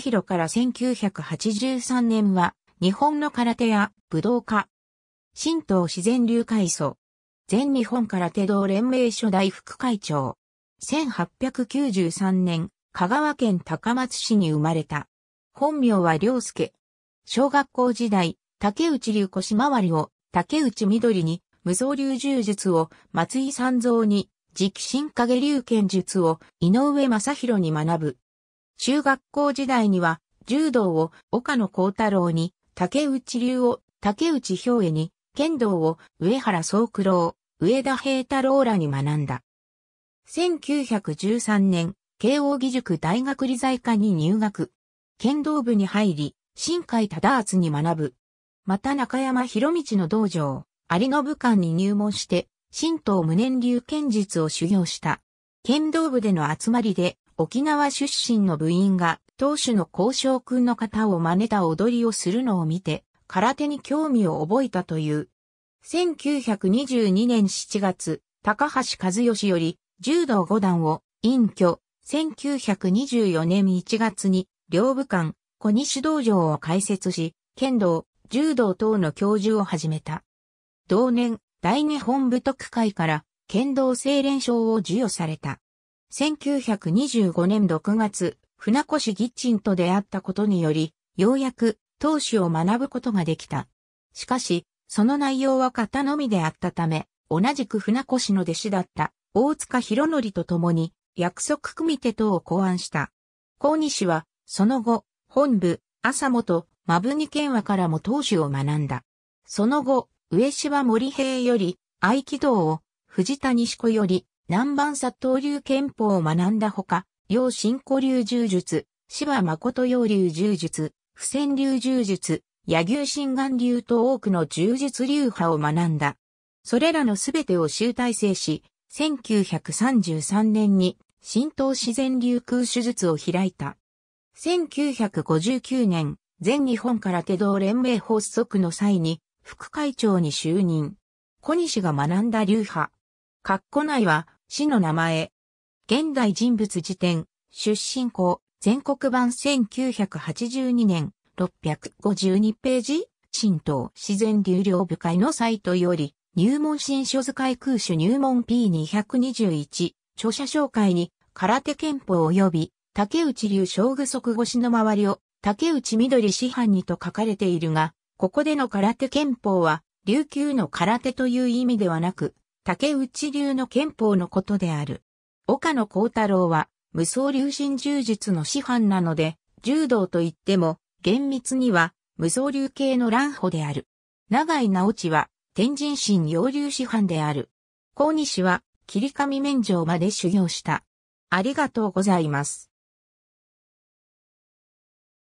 弘から1983年は、日本の空手や武道家、神道自然流会祖、全日本空手道連盟初代副会長、1893年、香川県高松市に生まれた。本名は良介。小学校時代、竹内流腰回りを、竹内緑に、無造流柔術を、松井三蔵に、直進影流剣術を、井上正宏に学ぶ。中学校時代には、柔道を岡野幸太郎に、竹内流を竹内兵衛に、剣道を上原宗九郎、上田平太郎らに学んだ。1913年、慶応義塾大学理財科に入学。剣道部に入り、新海忠厚に学ぶ。また中山博道の道場、有武館に入門して、神道無念流剣術を修行した。剣道部での集まりで、沖縄出身の部員が当主の交渉君の方を真似た踊りをするのを見て、空手に興味を覚えたという。1922年7月、高橋和義より柔道五段を隠居。1924年1月に両部館、小西道場を開設し、剣道、柔道等の教授を始めた。同年、大日本部特会から剣道精錬賞を授与された。1925年6月、船越ギッチンと出会ったことにより、ようやく、投資を学ぶことができた。しかし、その内容は型のみであったため、同じく船越の弟子だった大塚博則と共に約束組手等を考案した。高西は、その後、本部、朝本、マブニ県和からも当主を学んだ。その後、上芝森平より、合気道を、藤田西子より、南蛮殺到流憲法を学んだほか、陽新古流柔術、芝誠陽流柔術、不戦流柔術、野牛心眼流と多くの柔術流派を学んだ。それらのすべてを集大成し、1933年に新東自然流空手術を開いた。1959年、全日本空手道連盟発足の際に、副会長に就任。小西が学んだ流派。括弧内は、市の名前。現代人物辞典、出身校、全国版1982年、652ページ、新東自然流量部会のサイトより、入門新書図解空手入門 P221、著者紹介に、空手憲法及び、竹内流将具足越しの周りを、竹内緑師範にと書かれているが、ここでの空手憲法は、琉球の空手という意味ではなく、竹内流の憲法のことである。岡野幸太郎は、無双流神柔術の師範なので、柔道といっても、厳密には、無双流系の乱歩である。長井直地は、天神神洋流師範である。高西は、切り紙免状まで修行した。ありがとうございます。